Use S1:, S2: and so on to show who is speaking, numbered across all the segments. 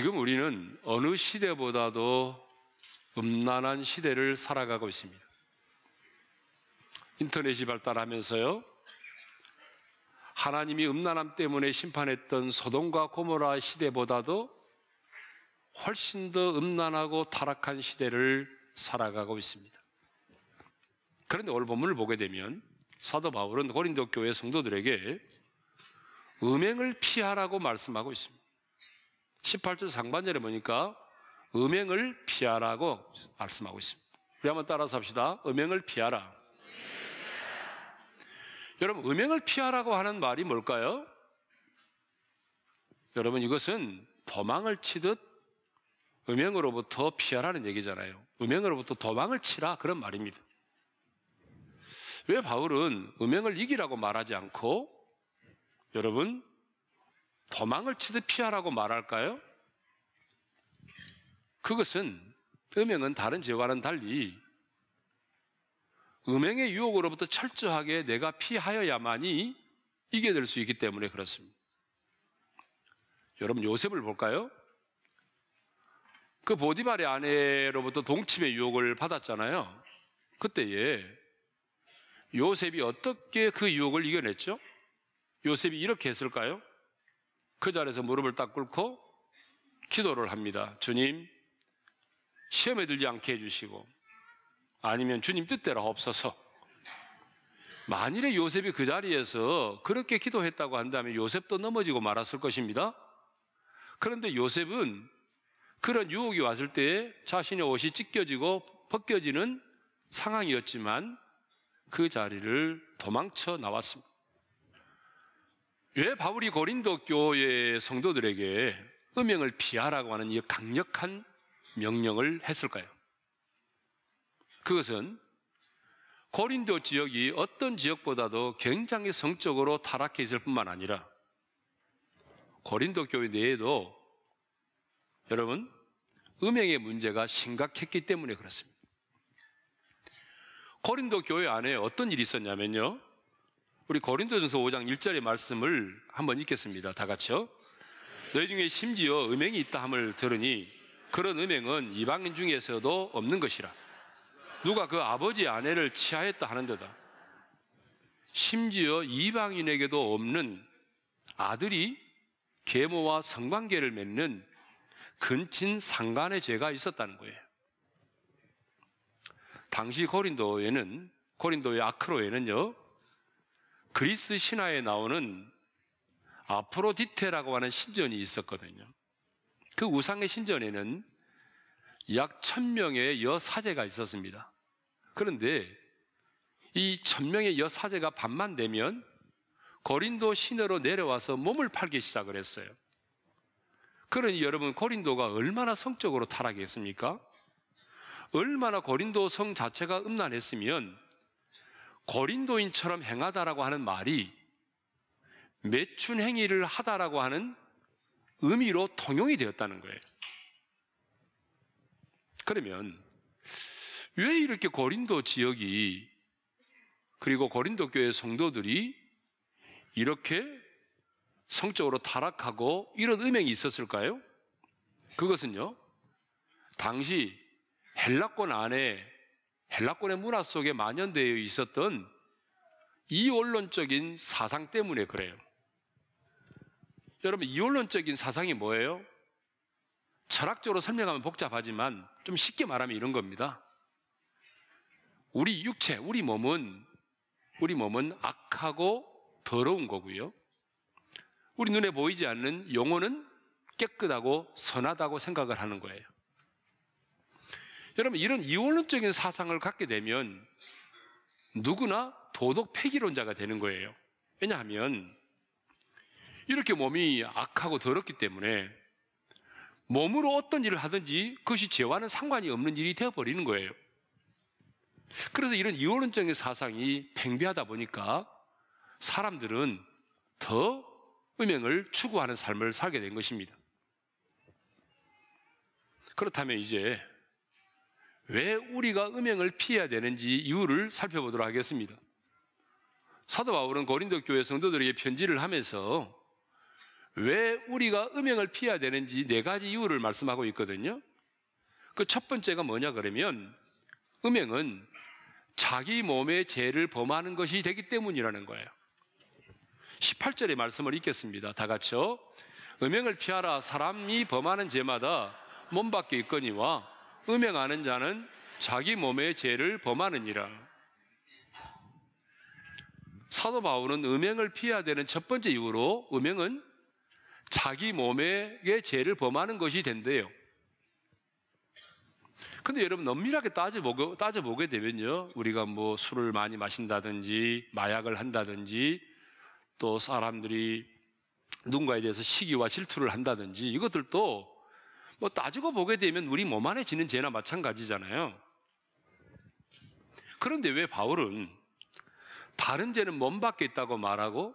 S1: 지금 우리는 어느 시대보다도 음란한 시대를 살아가고 있습니다. 인터넷이 발달하면서요. 하나님이 음란함 때문에 심판했던 소돔과 고모라 시대보다도 훨씬 더 음란하고 타락한 시대를 살아가고 있습니다. 그런데 오늘 본문을 보게 되면 사도 바울은 고린도 교회 성도들에게 음행을 피하라고 말씀하고 있습니다. 18절 상반절에 보니까 음행을 피하라고 말씀하고 있습니다. 우리 한번 따라서 합시다. 음행을 피하라. 여러분, 음행을 피하라고 하는 말이 뭘까요? 여러분, 이것은 도망을 치듯 음행으로부터 피하라는 얘기잖아요. 음행으로부터 도망을 치라 그런 말입니다. 왜 바울은 음행을 이기라고 말하지 않고 여러분 도망을 치듯 피하라고 말할까요? 그것은 음행은 다른 죄와는 달리 음행의 유혹으로부터 철저하게 내가 피하여야만이 이겨낼 수 있기 때문에 그렇습니다. 여러분 요셉을 볼까요? 그 보디발의 아내로부터 동침의 유혹을 받았잖아요. 그때에 요셉이 어떻게 그 유혹을 이겨냈죠? 요셉이 이렇게 했을까요? 그 자리에서 무릎을 딱 꿇고 기도를 합니다. 주님, 시험에 들지 않게 해주시고, 아니면 주님 뜻대로 없어서. 만일에 요셉이 그 자리에서 그렇게 기도했다고 한다면 요셉도 넘어지고 말았을 것입니다. 그런데 요셉은 그런 유혹이 왔을 때 자신의 옷이 찢겨지고 벗겨지는 상황이었지만 그 자리를 도망쳐 나왔습니다. 왜 바울이 고린도 교회 성도들에게 음행을 피하라고 하는 이 강력한 명령을 했을까요? 그것은 고린도 지역이 어떤 지역보다도 굉장히 성적으로 타락해 있을 뿐만 아니라 고린도 교회 내에도 여러분 음행의 문제가 심각했기 때문에 그렇습니다. 고린도 교회 안에 어떤 일이 있었냐면요. 우리 고린도전서 5장 1절의 말씀을 한번 읽겠습니다. 다 같이요. 너희 중에 심지어 음행이 있다 함을 들으니 그런 음행은 이방인 중에서도 없는 것이라. 누가 그 아버지 아내를 치하했다 하는데다. 심지어 이방인에게도 없는 아들이 계모와 성관계를 맺는 근친 상간의 죄가 있었다는 거예요. 당시 고린도에는 고린도의 아크로에는요 그리스 신화에 나오는 아프로디테라고 하는 신전이 있었거든요. 그 우상의 신전에는 약 천명의 여사제가 있었습니다. 그런데 이 천명의 여사제가 밤만 되면 고린도 시내로 내려와서 몸을 팔기 시작을 했어요. 그러니 여러분 고린도가 얼마나 성적으로 타락했습니까? 얼마나 고린도 성 자체가 음란했으면 거린도인처럼 행하다라고 하는 말이 매춘 행위를 하다라고 하는 의미로 통용이 되었다는 거예요. 그러면 왜 이렇게 고린도 지역이 그리고 고린도 교회 성도들이 이렇게 성적으로 타락하고 이런 음행이 있었을까요? 그것은요. 당시 헬라권 안에 헬라권의 문화 속에 만연되어 있었던 이원론적인 사상 때문에 그래요. 여러분, 이원론적인 사상이 뭐예요? 철학적으로 설명하면 복잡하지만 좀 쉽게 말하면 이런 겁니다. 우리 육체, 우리 몸은, 우리 몸은 악하고 더러운 거고요. 우리 눈에 보이지 않는 영혼은 깨끗하고 선하다고 생각을 하는 거예요. 여러분, 이런 이원론적인 사상을 갖게 되면 누구나 도덕 폐기론자가 되는 거예요. 왜냐하면 이렇게 몸이 악하고 더럽기 때문에 몸으로 어떤 일을 하든지 그것이 죄와는 상관이 없는 일이 되어버리는 거예요. 그래서 이런 이원론적인 사상이 팽배하다 보니까 사람들은 더 음행을 추구하는 삶을 살게 된 것입니다. 그렇다면 이제 왜 우리가 음행을 피해야 되는지 이유를 살펴보도록 하겠습니다. 사도 바울은 고린도 교회 성도들에게 편지를 하면서 왜 우리가 음행을 피해야 되는지 네 가지 이유를 말씀하고 있거든요. 그 첫 번째가 뭐냐 그러면 음행은 자기 몸의 죄를 범하는 것이 되기 때문이라는 거예요. 18절의 말씀을 읽겠습니다. 다 같이요. 음행을 피하라. 사람이 범하는 죄마다 몸 밖에 있거니와 음행하는 자는 자기 몸의 죄를 범하느니라. 사도 바울은 음행을 피해야 되는 첫 번째 이유로 음행은 자기 몸에게 죄를 범하는 것이 된대요. 근데 여러분 엄밀하게 따져보고, 따져보게 되면요. 우리가 뭐 술을 많이 마신다든지 마약을 한다든지 또 사람들이 누군가에 대해서 시기와 질투를 한다든지 이것들도 뭐 따지고 보게 되면 우리 몸 안에 지는 죄나 마찬가지잖아요. 그런데 왜 바울은 다른 죄는 몸 밖에 있다고 말하고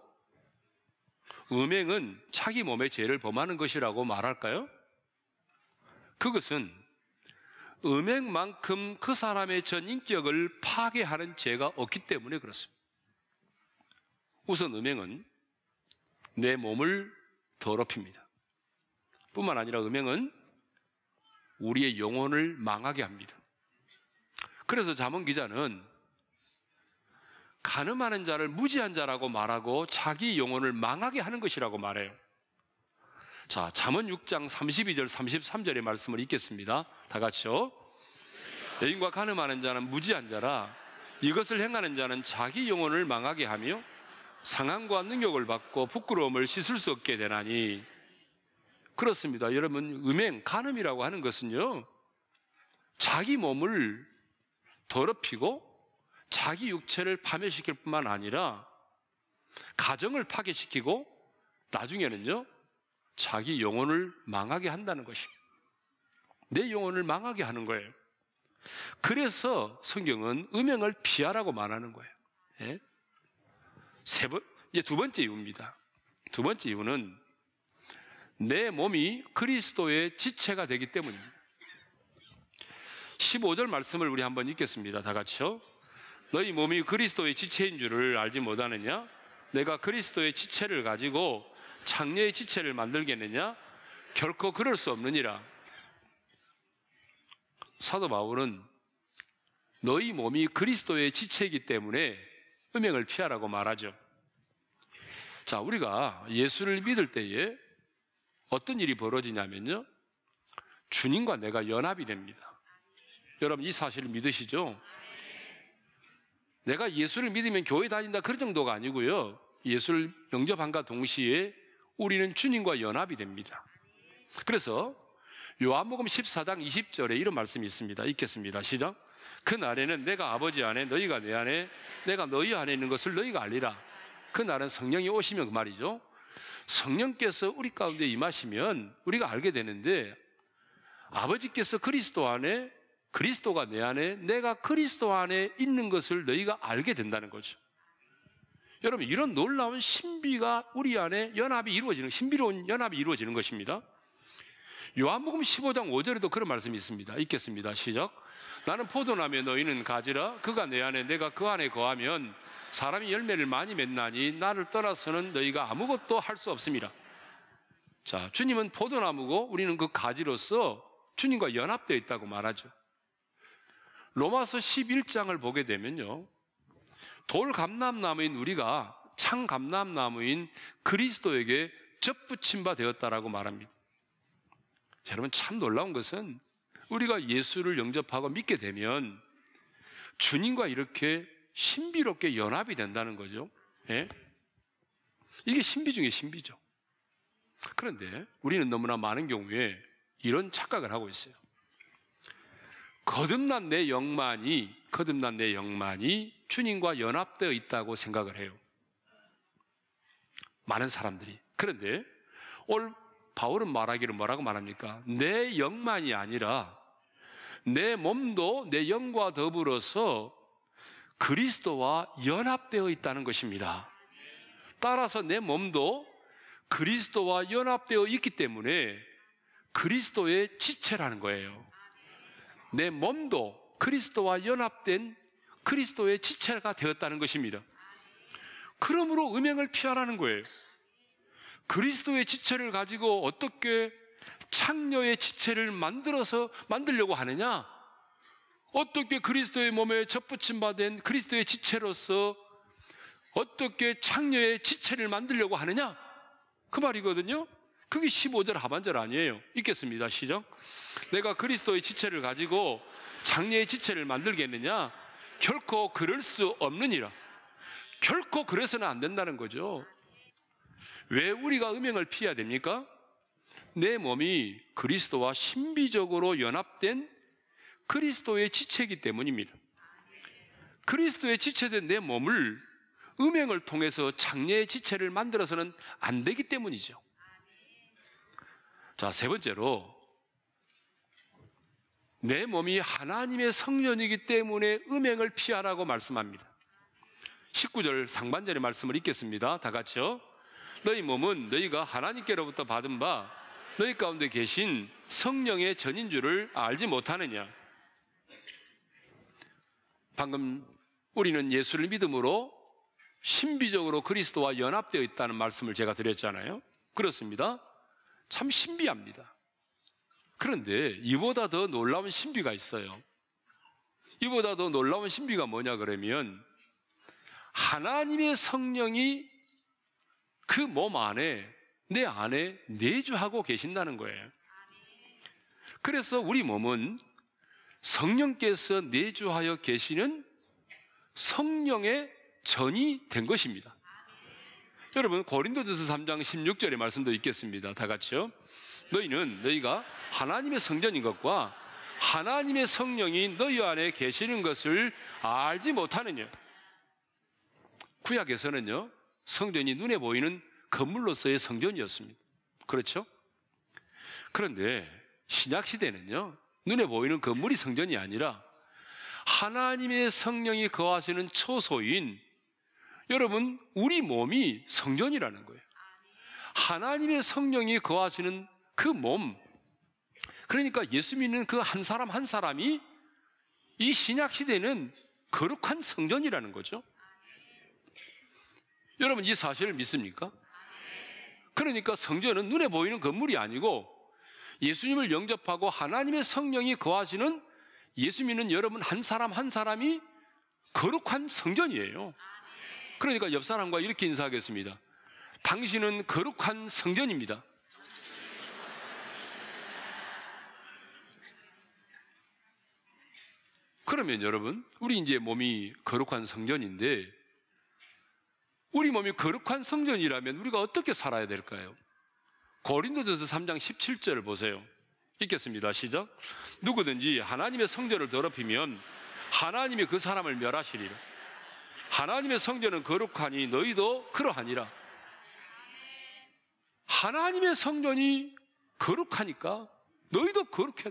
S1: 음행은 자기 몸의 죄를 범하는 것이라고 말할까요? 그것은 음행만큼 그 사람의 전 인격을 파괴하는 죄가 없기 때문에 그렇습니다. 우선 음행은 내 몸을 더럽힙니다. 뿐만 아니라 음행은 우리의 영혼을 망하게 합니다. 그래서 자문 기자는 가늠하는 자를 무지한 자라고 말하고 자기 영혼을 망하게 하는 것이라고 말해요. 자, 자문 6장 32절 33절의 말씀을 읽겠습니다. 다 같이요. 여인과 가늠하는 자는 무지한 자라 이것을 행하는 자는 자기 영혼을 망하게 하며 상황과 능력을 받고 부끄러움을 씻을 수 없게 되나니 그렇습니다. 여러분, 음행, 간음이라고 하는 것은요, 자기 몸을 더럽히고 자기 육체를 파멸시킬 뿐만 아니라 가정을 파괴시키고 나중에는요, 자기 영혼을 망하게 한다는 것이니다내 영혼을 망하게 하는 거예요. 그래서 성경은 음행을 피하라고 말하는 거예요. 예? 세 번, 이제 두 번째 이유입니다. 두 번째 이유는 내 몸이 그리스도의 지체가 되기 때문입니다. 15절 말씀을 우리 한번 읽겠습니다. 다 같이요. 너희 몸이 그리스도의 지체인 줄을 알지 못하느냐? 내가 그리스도의 지체를 가지고 장녀의 지체를 만들겠느냐? 결코 그럴 수 없느니라. 사도 바울은 너희 몸이 그리스도의 지체이기 때문에 음행을 피하라고 말하죠. 자, 우리가 예수를 믿을 때에 어떤 일이 벌어지냐면요. 주님과 내가 연합이 됩니다. 여러분 이 사실을 믿으시죠? 내가 예수를 믿으면 교회 다닌다 그런 정도가 아니고요. 예수를 영접한과 동시에 우리는 주님과 연합이 됩니다. 그래서 요한복음 14장 20절에 이런 말씀이 있습니다. 읽겠습니다. 시작. 그날에는 내가 아버지 안에 너희가 내 안에 내가 너희 안에 있는 것을 너희가 알리라. 그날은 성령이 오시면 그 말이죠. 성령께서 우리 가운데 임하시면 우리가 알게 되는데 아버지께서 그리스도 안에 그리스도가 내 안에 내가 그리스도 안에 있는 것을 너희가 알게 된다는 거죠. 여러분 이런 놀라운 신비가 우리 안에 연합이 이루어지는 신비로운 연합이 이루어지는 것입니다. 요한복음 15장 5절에도 그런 말씀이 있습니다. 읽겠습니다. 시작. 나는 포도나며 너희는 가지라 그가 내 안에 내가 그 안에 거하면 사람이 열매를 많이 맺나니 나를 떠나서는 너희가 아무것도 할 수 없습니다. 자, 주님은 포도나무고 우리는 그 가지로서 주님과 연합되어 있다고 말하죠. 로마서 11장을 보게 되면요. 돌감람나무인 우리가 창감람나무인 그리스도에게 접붙임 바 되었다라고 말합니다. 여러분 참 놀라운 것은 우리가 예수를 영접하고 믿게 되면 주님과 이렇게 신비롭게 연합이 된다는 거죠. 예? 이게 신비 중에 신비죠. 그런데 우리는 너무나 많은 경우에 이런 착각을 하고 있어요. 거듭난 내 영만이, 거듭난 내 영만이 주님과 연합되어 있다고 생각을 해요. 많은 사람들이. 그런데 올 바울은 말하기를 뭐라고 말합니까? 내 영만이 아니라 내 몸도 내 영과 더불어서 그리스도와 연합되어 있다는 것입니다. 따라서 내 몸도 그리스도와 연합되어 있기 때문에 그리스도의 지체라는 거예요. 내 몸도 그리스도와 연합된 그리스도의 지체가 되었다는 것입니다. 그러므로 음행을 피하라는 거예요. 그리스도의 지체를 가지고 어떻게 창녀의 지체를 만들어서 만들려고 하느냐? 어떻게 그리스도의 몸에 접붙임 받은 그리스도의 지체로서 어떻게 창녀의 지체를 만들려고 하느냐? 그 말이거든요. 그게 15절 하반절 아니에요. 읽겠습니다. 시작. 내가 그리스도의 지체를 가지고 창녀의 지체를 만들겠느냐? 결코 그럴 수 없느니라. 결코 그래서는 안 된다는 거죠. 왜 우리가 음행을 피해야 됩니까? 내 몸이 그리스도와 신비적으로 연합된 그리스도의 지체이기 때문입니다. 그리스도의 지체된 내 몸을 음행을 통해서 장례의 지체를 만들어서는 안 되기 때문이죠. 자, 세 번째로 내 몸이 하나님의 성전이기 때문에 음행을 피하라고 말씀합니다. 19절 상반절의 말씀을 읽겠습니다. 다 같이요. 너희 몸은 너희가 하나님께로부터 받은 바 너희 가운데 계신 성령의 전인 줄을 알지 못하느냐? 방금 우리는 예수를 믿음으로 신비적으로 그리스도와 연합되어 있다는 말씀을 제가 드렸잖아요. 그렇습니다. 참 신비합니다. 그런데 이보다 더 놀라운 신비가 있어요. 이보다 더 놀라운 신비가 뭐냐 그러면 하나님의 성령이 그 몸 안에 내 안에 내주하고 계신다는 거예요. 그래서 우리 몸은 성령께서 내주하여 계시는 성령의 전이 된 것입니다. 여러분 고린도전서 3장 16절의 말씀도 있겠습니다. 다 같이요. 너희는 너희가 하나님의 성전인 것과 하나님의 성령이 너희 안에 계시는 것을 알지 못하느냐. 구약에서는요. 성전이 눈에 보이는 건물로서의 성전이었습니다. 그렇죠? 그런데 신약 시대는요. 눈에 보이는 건물이 성전이 아니라 하나님의 성령이 거하시는 초소인 여러분 우리 몸이 성전이라는 거예요. 하나님의 성령이 거하시는 그 몸. 그러니까 예수 믿는 그 한 사람 한 사람이 이 신약 시대는 거룩한 성전이라는 거죠. 여러분 이 사실을 믿습니까? 그러니까 성전은 눈에 보이는 건물이 아니고 예수님을 영접하고 하나님의 성령이 거하시는 예수 믿는 여러분 한 사람 한 사람이 거룩한 성전이에요. 그러니까 옆 사람과 이렇게 인사하겠습니다. 당신은 거룩한 성전입니다. 그러면 여러분, 우리 이제 몸이 거룩한 성전인데 우리 몸이 거룩한 성전이라면 우리가 어떻게 살아야 될까요? 고린도전서 3장 17절을 보세요. 읽겠습니다. 시작. 누구든지 하나님의 성전을 더럽히면 하나님이 그 사람을 멸하시리라. 하나님의 성전은 거룩하니 너희도 그러하니라. 하나님의 성전이 거룩하니까 너희도 거룩해.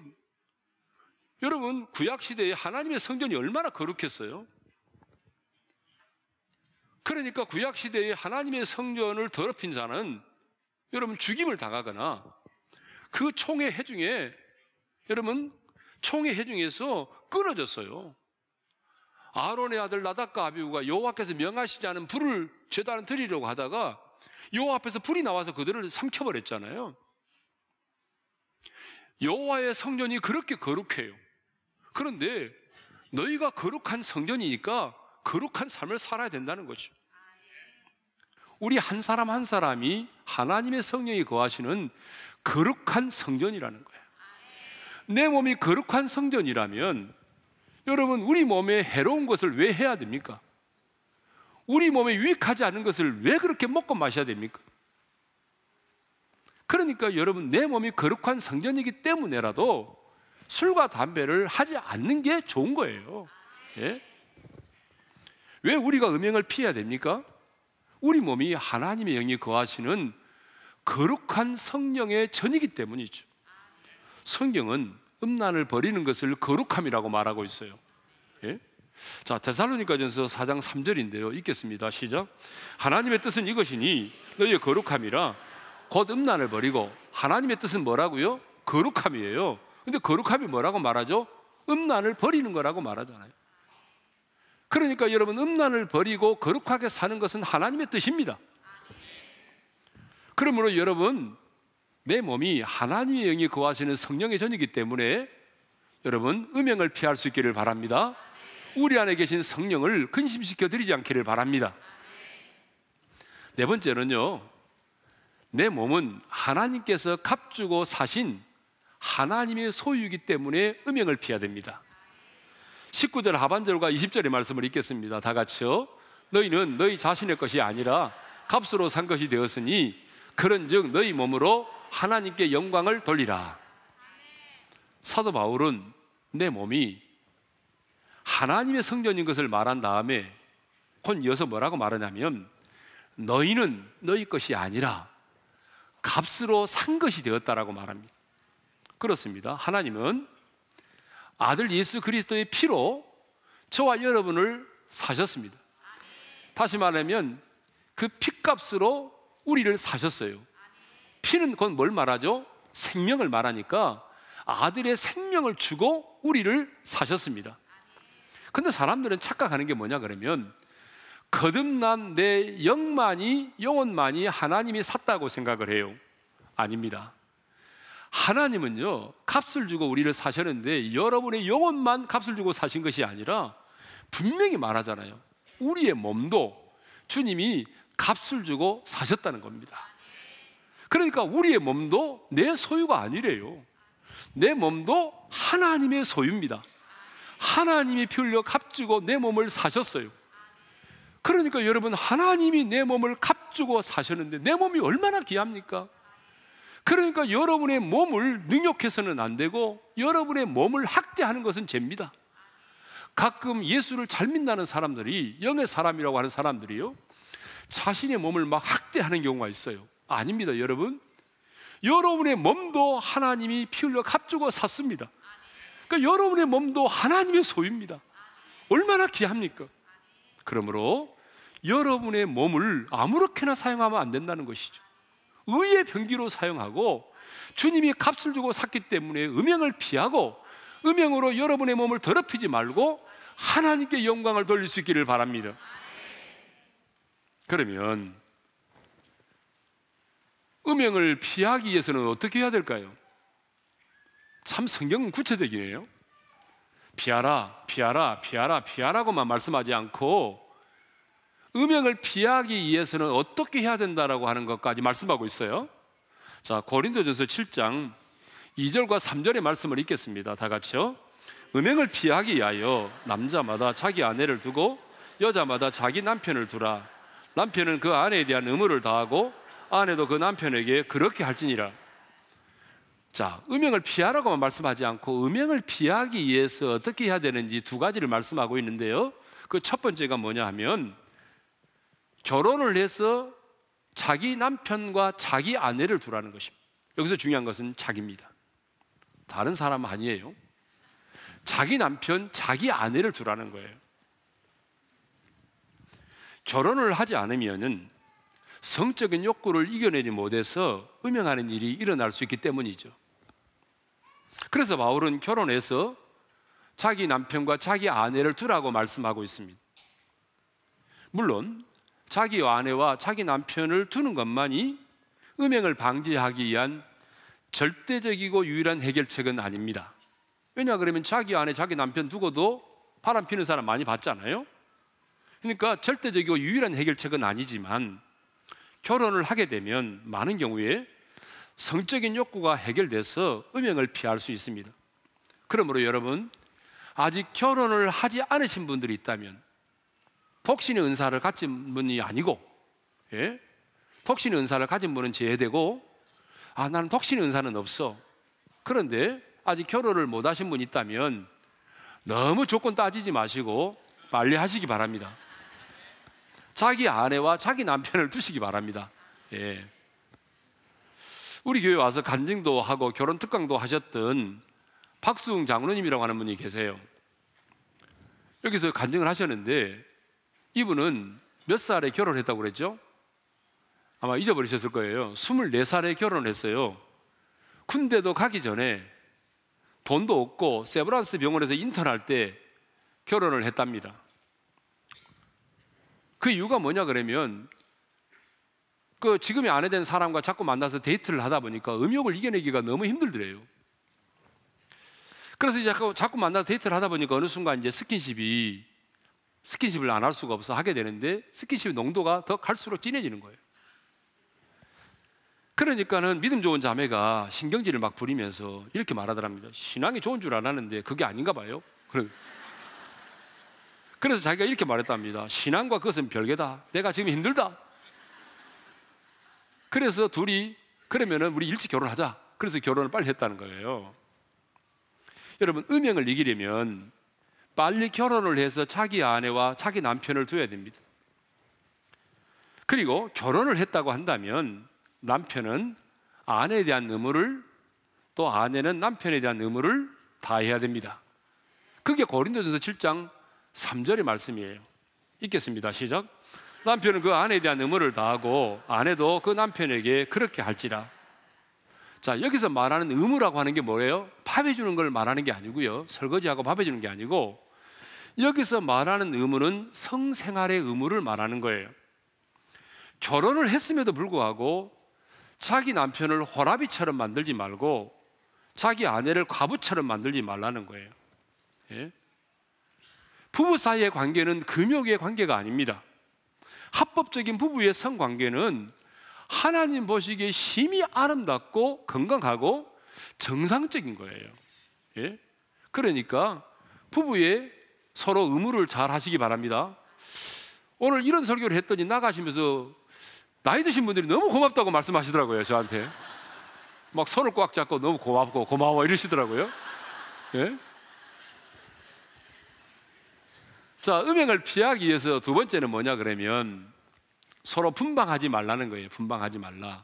S1: 여러분, 구약시대에 하나님의 성전이 얼마나 거룩했어요? 그러니까 구약시대에 하나님의 성전을 더럽힌 자는 여러분 죽임을 당하거나 그 총의 해중에 여러분 총의 해중에서 끊어졌어요. 아론의 아들 나닷과 아비우가 여호와께서 명하시지 않은 불을 제단을 드리려고 하다가 여호와 앞에서 불이 나와서 그들을 삼켜버렸잖아요. 여호와의 성전이 그렇게 거룩해요. 그런데 너희가 거룩한 성전이니까 거룩한 삶을 살아야 된다는 거죠. 우리 한 사람 한 사람이 하나님의 성령이 거하시는 거룩한 성전이라는 거예요. 내 몸이 거룩한 성전이라면 여러분 우리 몸에 해로운 것을 왜 해야 됩니까? 우리 몸에 유익하지 않은 것을 왜 그렇게 먹고 마셔야 됩니까? 그러니까 여러분 내 몸이 거룩한 성전이기 때문에라도 술과 담배를 하지 않는 게 좋은 거예요. 예? 왜 우리가 음행을 피해야 됩니까? 우리 몸이 하나님의 영이 거하시는 거룩한 성령의 전이기 때문이죠. 성경은 음란을 버리는 것을 거룩함이라고 말하고 있어요. 예? 자, 데살로니가전서 4장 3절인데요. 읽겠습니다. 시작. 하나님의 뜻은 이것이니 너희의 거룩함이라 곧 음란을 버리고 하나님의 뜻은 뭐라고요? 거룩함이에요. 근데 거룩함이 뭐라고 말하죠? 음란을 버리는 거라고 말하잖아요. 그러니까 여러분 음란을 버리고 거룩하게 사는 것은 하나님의 뜻입니다. 그러므로 여러분 내 몸이 하나님의 영이 거하시는 성령의 전이기 때문에 여러분 음행을 피할 수 있기를 바랍니다. 우리 안에 계신 성령을 근심시켜 드리지 않기를 바랍니다. 네 번째는요. 내 몸은 하나님께서 값주고 사신 하나님의 소유이기 때문에 음행을 피해야 됩니다. 19절 하반절과 20절의 말씀을 읽겠습니다. 다 같이요. 너희는 너희 자신의 것이 아니라 값으로 산 것이 되었으니 그런즉 너희 몸으로 하나님께 영광을 돌리라. 사도 바울은 내 몸이 하나님의 성전인 것을 말한 다음에 곧 이어서 뭐라고 말하냐면 너희는 너희 것이 아니라 값으로 산 것이 되었다라고 말합니다. 그렇습니다. 하나님은 아들 예수 그리스도의 피로 저와 여러분을 사셨습니다. 다시 말하면 그 피값으로 우리를 사셨어요. 피는 건뭘 말하죠? 생명을 말하니까 아들의 생명을 주고 우리를 사셨습니다. 근데 사람들은 착각하는 게 뭐냐 그러면 거듭난 내 영만이 영혼만이 하나님이 샀다고 생각을 해요. 아닙니다. 하나님은요, 값을 주고 우리를 사셨는데 여러분의 영혼만 값을 주고 사신 것이 아니라 분명히 말하잖아요. 우리의 몸도 주님이 값을 주고 사셨다는 겁니다. 그러니까 우리의 몸도 내 소유가 아니래요. 내 몸도 하나님의 소유입니다. 하나님이 피 흘려 값주고 내 몸을 사셨어요. 그러니까 여러분 하나님이 내 몸을 값주고 사셨는데 내 몸이 얼마나 귀합니까? 그러니까 여러분의 몸을 능욕해서는 안 되고 여러분의 몸을 학대하는 것은 죄입니다. 가끔 예수를 잘 믿는 사람들이 영의 사람이라고 하는 사람들이요. 자신의 몸을 막 학대하는 경우가 있어요. 아닙니다, 여러분. 여러분의 몸도 하나님이 피 흘려 값주고 샀습니다. 그러니까 여러분의 몸도 하나님의 소유입니다. 얼마나 귀합니까? 그러므로 여러분의 몸을 아무렇게나 사용하면 안 된다는 것이죠. 의의 병기로 사용하고 주님이 값을 주고 샀기 때문에 음행을 피하고 음행으로 여러분의 몸을 더럽히지 말고 하나님께 영광을 돌릴 수 있기를 바랍니다. 그러면 음행을 피하기 위해서는 어떻게 해야 될까요? 참 성경은 구체적이네요. 피하라, 피하라, 피하라, 피하라고만 말씀하지 않고 음행을 피하기 위해서는 어떻게 해야 된다라고 하는 것까지 말씀하고 있어요. 자, 고린도전서 7장 2절과 3절의 말씀을 읽겠습니다. 다 같이요. 음행을 피하기 위하여 남자마다 자기 아내를 두고 여자마다 자기 남편을 두라. 남편은 그 아내에 대한 의무를 다하고 아내도 그 남편에게 그렇게 할지니라. 자, 음행을 피하라고만 말씀하지 않고 음행을 피하기 위해서 어떻게 해야 되는지 두 가지를 말씀하고 있는데요. 그 첫 번째가 뭐냐 하면 결혼을 해서 자기 남편과 자기 아내를 두라는 것입니다. 여기서 중요한 것은 자기입니다. 다른 사람 아니에요. 자기 남편, 자기 아내를 두라는 거예요. 결혼을 하지 않으면은 성적인 욕구를 이겨내지 못해서 음행하는 일이 일어날 수 있기 때문이죠. 그래서 바울은 결혼해서 자기 남편과 자기 아내를 두라고 말씀하고 있습니다. 물론 자기 아내와 자기 남편을 두는 것만이 음행을 방지하기 위한 절대적이고 유일한 해결책은 아닙니다. 왜냐 그러면 자기 아내, 자기 남편 두고도 바람 피는 사람 많이 봤잖아요. 그러니까 절대적이고 유일한 해결책은 아니지만 결혼을 하게 되면 많은 경우에 성적인 욕구가 해결돼서 음행을 피할 수 있습니다. 그러므로 여러분 아직 결혼을 하지 않으신 분들이 있다면 덕신의 은사를 가진 분이 아니고 예? 덕신의 은사를 가진 분은 제외되고 아 나는 덕신의 은사는 없어 그런데 아직 결혼을 못 하신 분이 있다면 너무 조건 따지지 마시고 빨리 하시기 바랍니다 자기 아내와 자기 남편을 두시기 바랍니다 예. 우리 교회 와서 간증도 하고 결혼 특강도 하셨던 박수웅 장로님이라고 하는 분이 계세요 여기서 간증을 하셨는데 이분은 몇 살에 결혼했다고 그랬죠? 아마 잊어버리셨을 거예요. 24살에 결혼했어요. 군대도 가기 전에 돈도 없고 세브란스 병원에서 인턴할 때 결혼을 했답니다. 그 이유가 뭐냐 그러면 그 지금의 아내 된 사람과 자꾸 만나서 데이트를 하다 보니까 음욕을 이겨내기가 너무 힘들더래요. 그래서 이제 자꾸, 자꾸 만나서 데이트를 하다 보니까 어느 순간 이제 스킨십이 스킨십을 안 할 수가 없어 하게 되는데 스킨십의 농도가 더 갈수록 진해지는 거예요. 그러니까는 믿음 좋은 자매가 신경질을 막 부리면서 이렇게 말하더랍니다. 신앙이 좋은 줄 알았는데 그게 아닌가 봐요. 그래서 자기가 이렇게 말했답니다. 신앙과 그것은 별개다. 내가 지금 힘들다. 그래서 둘이 그러면은 우리 일찍 결혼하자. 그래서 결혼을 빨리 했다는 거예요. 여러분 음영을 이기려면 빨리 결혼을 해서 자기 아내와 자기 남편을 둬야 됩니다. 그리고 결혼을 했다고 한다면 남편은 아내에 대한 의무를 또 아내는 남편에 대한 의무를 다해야 됩니다. 그게 고린도전서 7장 3절의 말씀이에요. 읽겠습니다. 시작. 남편은 그 아내에 대한 의무를 다하고 아내도 그 남편에게 그렇게 할지라. 자, 여기서 말하는 의무라고 하는 게 뭐예요? 밥해 주는 걸 말하는 게 아니고요. 설거지하고 밥해 주는 게 아니고 여기서 말하는 의무는 성생활의 의무를 말하는 거예요. 결혼을 했음에도 불구하고 자기 남편을 호라비처럼 만들지 말고 자기 아내를 과부처럼 만들지 말라는 거예요. 예? 부부 사이의 관계는 금욕의 관계가 아닙니다. 합법적인 부부의 성관계는 하나님 보시기에 심히 아름답고 건강하고 정상적인 거예요. 예? 그러니까 부부의 서로 의무를 잘 하시기 바랍니다. 오늘 이런 설교를 했더니 나가시면서 나이 드신 분들이 너무 고맙다고 말씀하시더라고요, 저한테. 막 손을 꽉 잡고 너무 고맙고 고마워 이러시더라고요. 예? 자, 음행을 피하기 위해서 두 번째는 뭐냐 그러면 서로 분방하지 말라는 거예요. 분방하지 말라.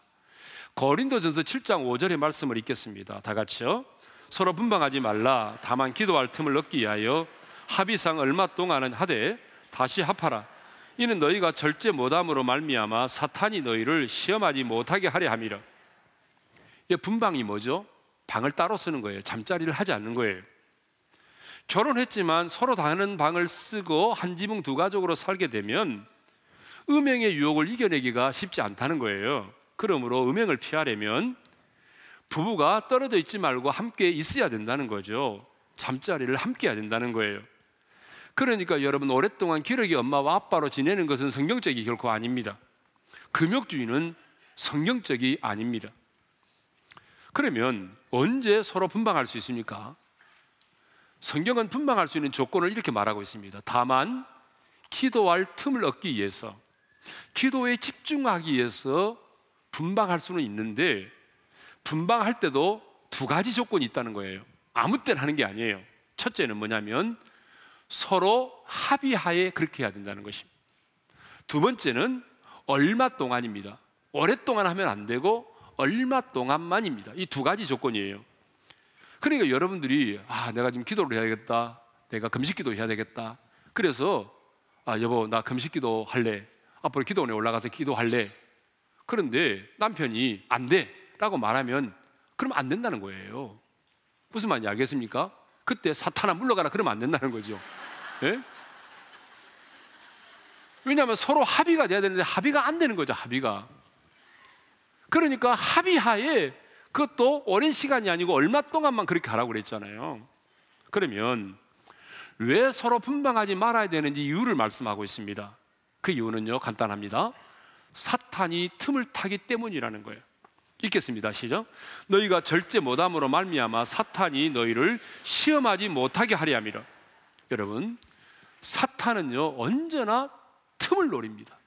S1: 고린도전서 7장 5절의 말씀을 읽겠습니다. 다 같이요. 서로 분방하지 말라. 다만 기도할 틈을 얻기 위하여 합의상 얼마 동안은 하되 다시 합하라 이는 너희가 절제 못함으로 말미암아 사탄이 너희를 시험하지 못하게 하려 함이라 이 분방이 뭐죠? 방을 따로 쓰는 거예요 잠자리를 하지 않는 거예요 결혼했지만 서로 다른 방을 쓰고 한 지붕 두 가족으로 살게 되면 음행의 유혹을 이겨내기가 쉽지 않다는 거예요 그러므로 음행을 피하려면 부부가 떨어져 있지 말고 함께 있어야 된다는 거죠. 잠자리를 함께 해야 된다는 거예요. 그러니까 여러분 오랫동안 기러기 엄마와 아빠로 지내는 것은 성경적이 결코 아닙니다. 금욕주의는 성경적이 아닙니다. 그러면 언제 서로 분방할 수 있습니까? 성경은 분방할 수 있는 조건을 이렇게 말하고 있습니다. 다만 기도할 틈을 얻기 위해서 기도에 집중하기 위해서 분방할 수는 있는데 분방할 때도 두 가지 조건이 있다는 거예요. 아무 때나 하는 게 아니에요. 첫째는 뭐냐면 서로 합의하에 그렇게 해야 된다는 것입니다. 두 번째는 얼마 동안입니다. 오랫동안 하면 안 되고 얼마 동안만입니다. 이 두 가지 조건이에요. 그러니까 여러분들이 아 내가 지금 기도를 해야겠다. 내가 금식기도 해야 되겠다. 그래서 아 여보 나 금식기도 할래. 앞으로 기도원에 올라가서 기도할래. 그런데 남편이 안 돼라고 말하면 그럼 안 된다는 거예요. 무슨 말인지 알겠습니까? 그때 사탄아 물러가라 그러면 안 된다는 거죠. 예? 왜냐하면 서로 합의가 돼야 되는데 합의가 안 되는 거죠. 합의가. 그러니까 합의하에 그것도 오랜 시간이 아니고 얼마 동안만 그렇게 하라고 그랬잖아요. 그러면 왜 서로 분방하지 말아야 되는지 이유를 말씀하고 있습니다. 그 이유는요, 간단합니다. 사탄이 틈을 타기 때문이라는 거예요. 읽겠습니다. 시작. 너희가 절제 못함으로 말미암아 사탄이 너희를 시험하지 못하게 하려 함이라. 여러분, 사탄은요 언제나 틈을 노립니다.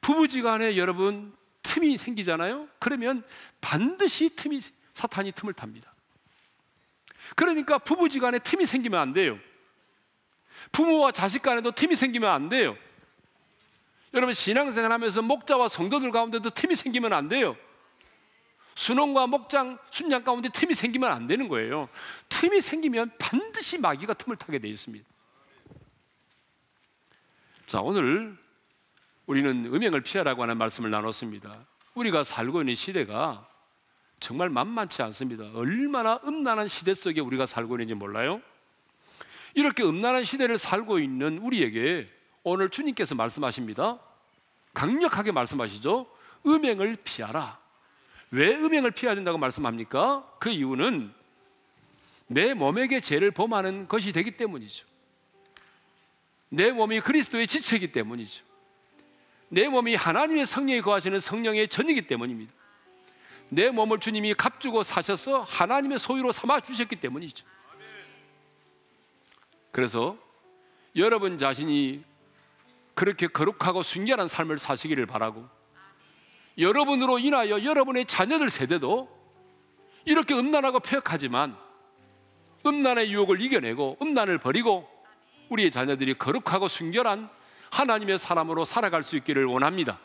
S1: 부부지간에 여러분 틈이 생기잖아요. 그러면 반드시 틈이 사탄이 틈을 탑니다. 그러니까 부부지간에 틈이 생기면 안 돼요. 부모와 자식 간에도 틈이 생기면 안 돼요. 여러분 신앙생활 하면서 목자와 성도들 가운데도 틈이 생기면 안 돼요. 순원과 목장, 순양 가운데 틈이 생기면 안 되는 거예요. 틈이 생기면 반드시 마귀가 틈을 타게 되어 있습니다. 자, 오늘 우리는 음행을 피하라고 하는 말씀을 나눴습니다. 우리가 살고 있는 시대가 정말 만만치 않습니다. 얼마나 음란한 시대 속에 우리가 살고 있는지 몰라요? 이렇게 음란한 시대를 살고 있는 우리에게 오늘 주님께서 말씀하십니다. 강력하게 말씀하시죠. 음행을 피하라. 왜 음행을 피해야 된다고 말씀합니까? 그 이유는 내 몸에게 죄를 범하는 것이 되기 때문이죠. 내 몸이 그리스도의 지체이기 때문이죠. 내 몸이 하나님의 성령이 거하시는 성령의 전이기 때문입니다. 내 몸을 주님이 값주고 사셔서 하나님의 소유로 삼아 주셨기 때문이죠. 그래서 여러분 자신이 그렇게 거룩하고 순결한 삶을 사시기를 바라고 여러분으로 인하여 여러분의 자녀들 세대도 이렇게 음란하고 폐역하지만 음란의 유혹을 이겨내고 음란을 버리고 우리의 자녀들이 거룩하고 순결한 하나님의 사람으로 살아갈 수 있기를 원합니다.